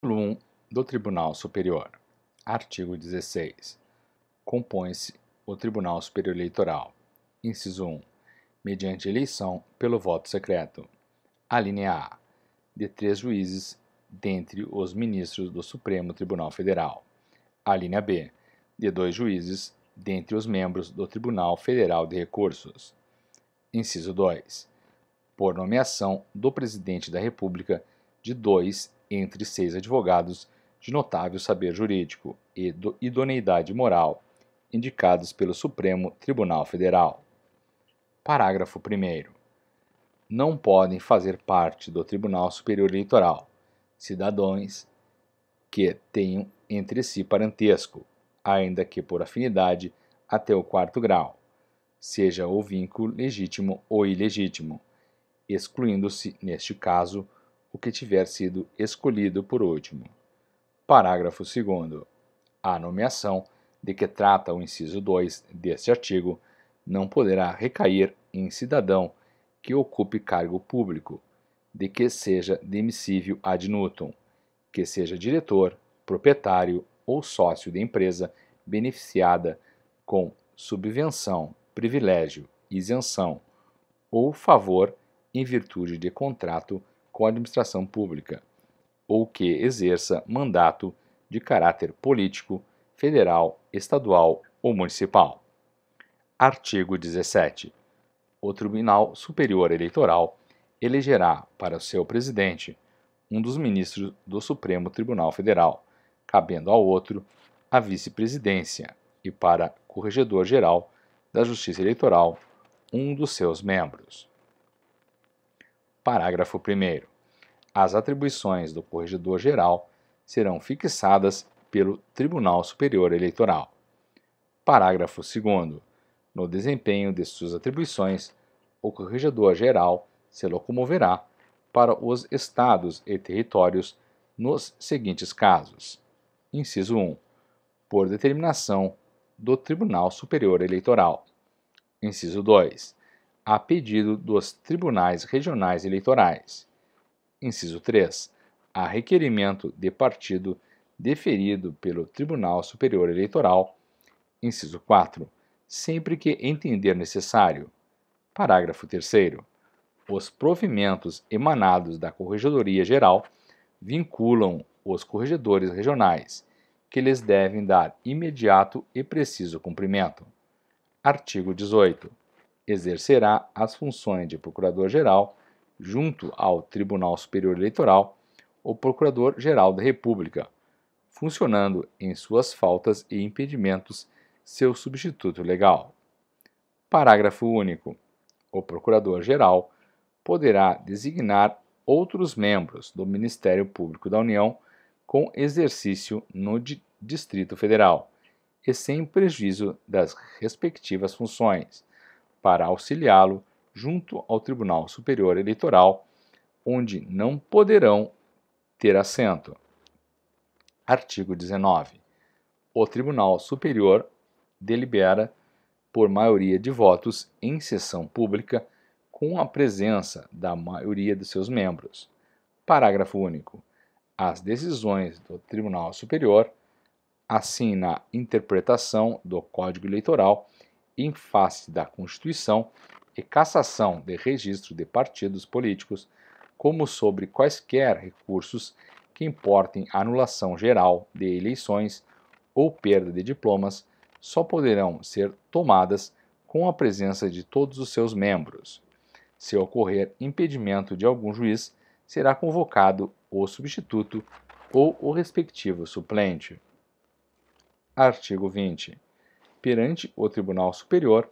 1 do Tribunal Superior. Artigo 16. Compõe-se o Tribunal Superior Eleitoral. Inciso 1. Mediante eleição pelo voto secreto. Alínea A. De três juízes, dentre os ministros do Supremo Tribunal Federal. Alínea B. De dois juízes, dentre os membros do Tribunal Federal de Recursos. Inciso 2. Por nomeação do Presidente da República de dois entre seis advogados de notável saber jurídico e idoneidade moral, indicados pelo Supremo Tribunal Federal. Parágrafo 1. Não podem fazer parte do Tribunal Superior Eleitoral cidadãos que tenham entre si parentesco, ainda que por afinidade até o quarto grau, seja o vínculo legítimo ou ilegítimo, excluindo-se, neste caso, o que tiver sido escolhido por último. Parágrafo 2. A nomeação de que trata o inciso 2 deste artigo não poderá recair em cidadão que ocupe cargo público, de que seja demissível ad nutum, que seja diretor, proprietário ou sócio de empresa beneficiada com subvenção, privilégio, isenção ou favor em virtude de contrato com a administração pública, ou que exerça mandato de caráter político, federal, estadual ou municipal. Artigo 17. O Tribunal Superior Eleitoral elegerá para seu presidente um dos ministros do Supremo Tribunal Federal, cabendo ao outro a vice-presidência, e para corregedor-geral da Justiça Eleitoral, um dos seus membros. Parágrafo 1 as atribuições do Corregedor-Geral serão fixadas pelo Tribunal Superior Eleitoral. Parágrafo 2. No desempenho de suas atribuições, o Corregedor-Geral se locomoverá para os estados e territórios nos seguintes casos: Inciso 1. Por determinação do Tribunal Superior Eleitoral. Inciso 2. A pedido dos Tribunais Regionais Eleitorais. Inciso 3. A requerimento de partido deferido pelo Tribunal Superior Eleitoral. Inciso 4. Sempre que entender necessário. Parágrafo 3. Os provimentos emanados da Corregedoria Geral vinculam os corregedores regionais, que lhes devem dar imediato e preciso cumprimento. Artigo 18. Exercerá as funções de Procurador-Geral junto ao Tribunal Superior Eleitoral, o Procurador-Geral da República, funcionando em suas faltas e impedimentos seu substituto legal. Parágrafo único. O Procurador-Geral poderá designar outros membros do Ministério Público da União com exercício no Distrito Federal e sem prejuízo das respectivas funções, para auxiliá-lo junto ao Tribunal Superior Eleitoral, onde não poderão ter assento. Artigo 19. O Tribunal Superior delibera por maioria de votos em sessão pública com a presença da maioria de seus membros. Parágrafo único. As decisões do Tribunal Superior, assim na interpretação do Código Eleitoral, em face da Constituição, e cassação de registro de partidos políticos, como sobre quaisquer recursos que importem anulação geral de eleições ou perda de diplomas, só poderão ser tomadas com a presença de todos os seus membros. Se ocorrer impedimento de algum juiz, será convocado o substituto ou o respectivo suplente. Artigo 20. Perante o Tribunal Superior,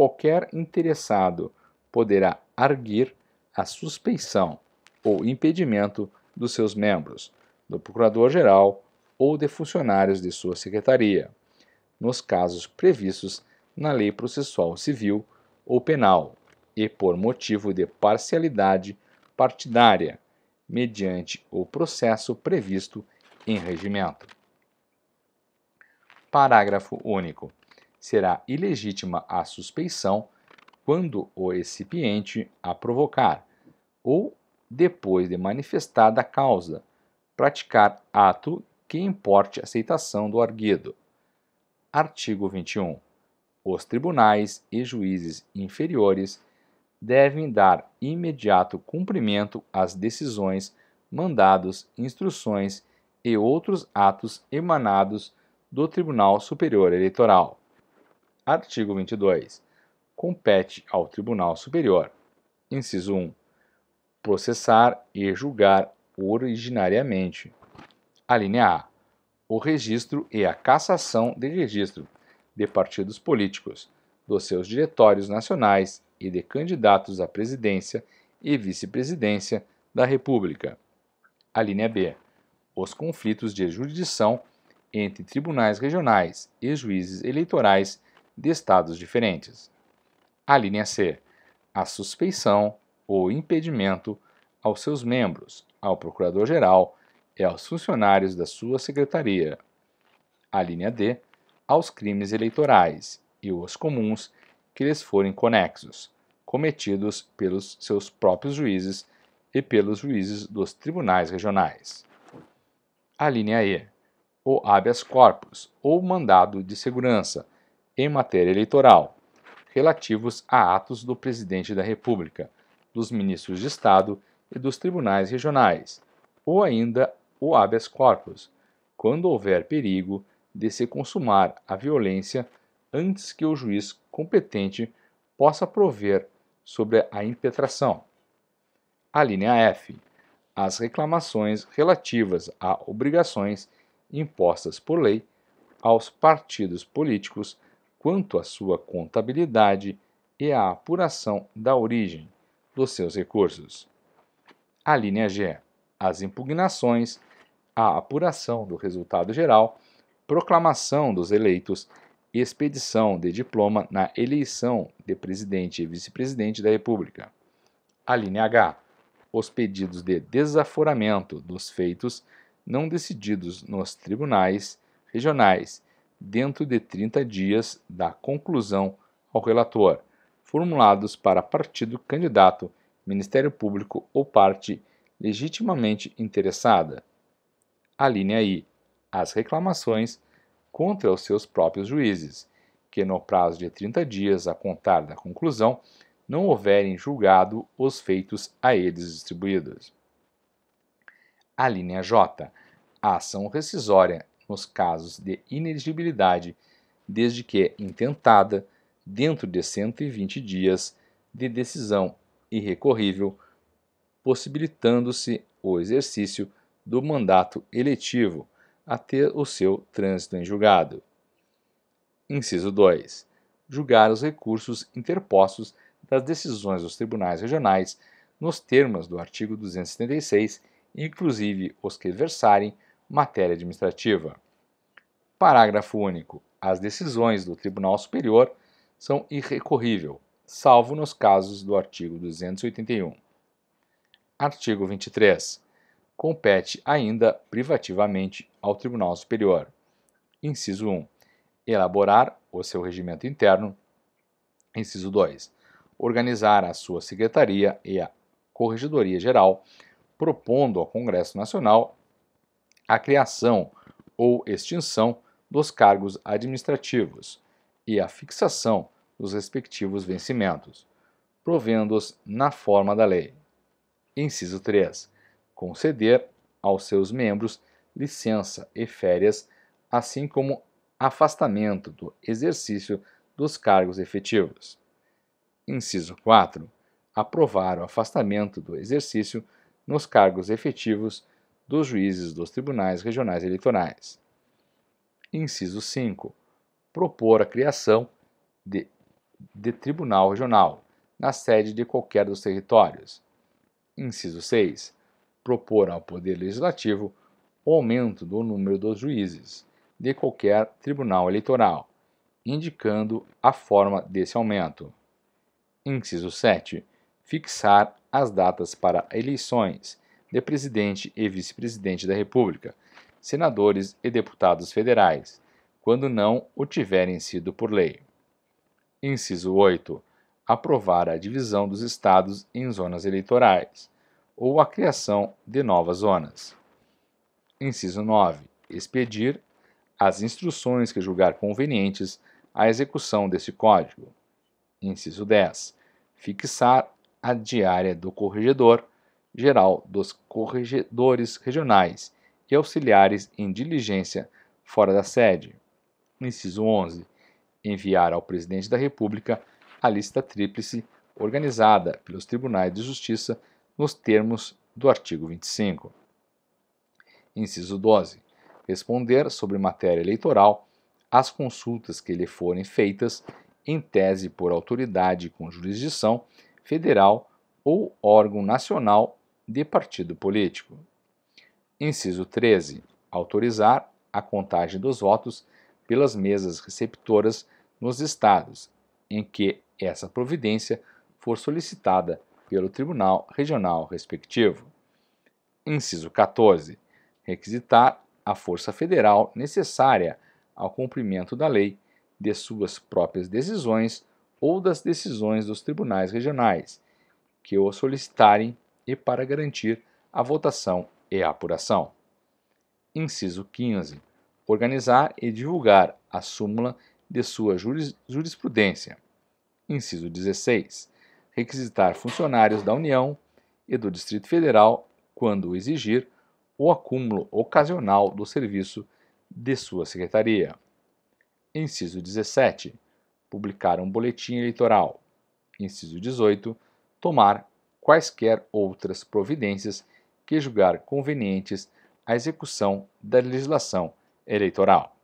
qualquer interessado poderá arguir a suspeição ou impedimento dos seus membros, do Procurador-Geral ou de funcionários de sua Secretaria, nos casos previstos na Lei Processual Civil ou Penal e por motivo de parcialidade partidária, mediante o processo previsto em regimento. Parágrafo único será ilegítima a suspeição quando o recipiente a provocar, ou depois de manifestada a causa, praticar ato que importe aceitação do arguido. Artigo 21. Os tribunais e juízes inferiores devem dar imediato cumprimento às decisões, mandados, instruções e outros atos emanados do Tribunal Superior Eleitoral. Artigo 22. Compete ao Tribunal Superior, inciso 1, processar e julgar originariamente. Alínea A. O registro e a cassação de registro de partidos políticos, dos seus diretórios nacionais e de candidatos à presidência e vice-presidência da República. Alínea B. Os conflitos de jurisdição entre tribunais regionais e juízes eleitorais de estados diferentes. A linha C. A suspeição ou impedimento aos seus membros, ao Procurador-Geral e aos funcionários da sua Secretaria. A linha D. Aos crimes eleitorais e os comuns que lhes forem conexos, cometidos pelos seus próprios juízes e pelos juízes dos tribunais regionais. A linha E. O habeas corpus, ou mandado de segurança, em matéria eleitoral, relativos a atos do Presidente da República, dos ministros de Estado e dos tribunais regionais, ou ainda o habeas corpus, quando houver perigo de se consumar a violência antes que o juiz competente possa prover sobre a impetração. A linha F. As reclamações relativas a obrigações impostas por lei aos partidos políticos quanto à sua contabilidade e à apuração da origem dos seus recursos. A linha G. As impugnações, a apuração do resultado geral, proclamação dos eleitos, expedição de diploma na eleição de presidente e vice-presidente da República. A linha H. Os pedidos de desaforamento dos feitos não decididos nos tribunais regionais dentro de 30 dias da conclusão ao relator, formulados para partido candidato, Ministério Público ou parte legitimamente interessada. Alínea I. As reclamações contra os seus próprios juízes, que no prazo de 30 dias a contar da conclusão não houverem julgado os feitos a eles distribuídos. Alínea J. A ação rescisória nos casos de inelegibilidade, desde que intentada dentro de 120 dias de decisão irrecorrível, possibilitando-se o exercício do mandato eletivo até o seu trânsito em julgado. Inciso 2. Julgar os recursos interpostos das decisões dos tribunais regionais nos termos do artigo 276, inclusive os que versarem matéria administrativa. Parágrafo único. As decisões do Tribunal Superior são irrecorríveis, salvo nos casos do artigo 281. Artigo 23. Compete ainda privativamente ao Tribunal Superior. Inciso 1. Elaborar o seu regimento interno. Inciso 2. Organizar a sua secretaria e a Corregedoria Geral, propondo ao Congresso Nacional a criação ou extinção dos cargos administrativos e a fixação dos respectivos vencimentos, provendo-os na forma da lei. Inciso 3. Conceder aos seus membros licença e férias, assim como afastamento do exercício dos cargos efetivos. Inciso 4. Aprovar o afastamento do exercício nos cargos efetivos dos juízes dos tribunais regionais eleitorais. Inciso 5. Propor a criação de, de tribunal regional na sede de qualquer dos territórios. Inciso 6. Propor ao Poder Legislativo o aumento do número dos juízes de qualquer tribunal eleitoral, indicando a forma desse aumento. Inciso 7. Fixar as datas para eleições de presidente e vice-presidente da República, senadores e deputados federais, quando não o tiverem sido por lei. Inciso 8. Aprovar a divisão dos estados em zonas eleitorais ou a criação de novas zonas. Inciso 9. Expedir as instruções que julgar convenientes à execução desse código. Inciso 10. Fixar a diária do corregedor geral dos corregedores regionais e auxiliares em diligência fora da sede. Inciso 11. Enviar ao Presidente da República a lista tríplice organizada pelos Tribunais de Justiça nos termos do artigo 25. Inciso 12. Responder sobre matéria eleitoral às consultas que lhe forem feitas em tese por autoridade com jurisdição federal ou órgão nacional de partido político. Inciso 13. Autorizar a contagem dos votos pelas mesas receptoras nos estados em que essa providência for solicitada pelo tribunal regional respectivo. Inciso 14. Requisitar a força federal necessária ao cumprimento da lei de suas próprias decisões ou das decisões dos tribunais regionais que o solicitarem e para garantir a votação e a apuração. Inciso 15. Organizar e divulgar a súmula de sua jurisprudência. Inciso 16. Requisitar funcionários da União e do Distrito Federal, quando exigir, o acúmulo ocasional do serviço de sua secretaria. Inciso 17. Publicar um boletim eleitoral. Inciso 18. Tomar quaisquer outras providências que julgar convenientes à execução da legislação eleitoral.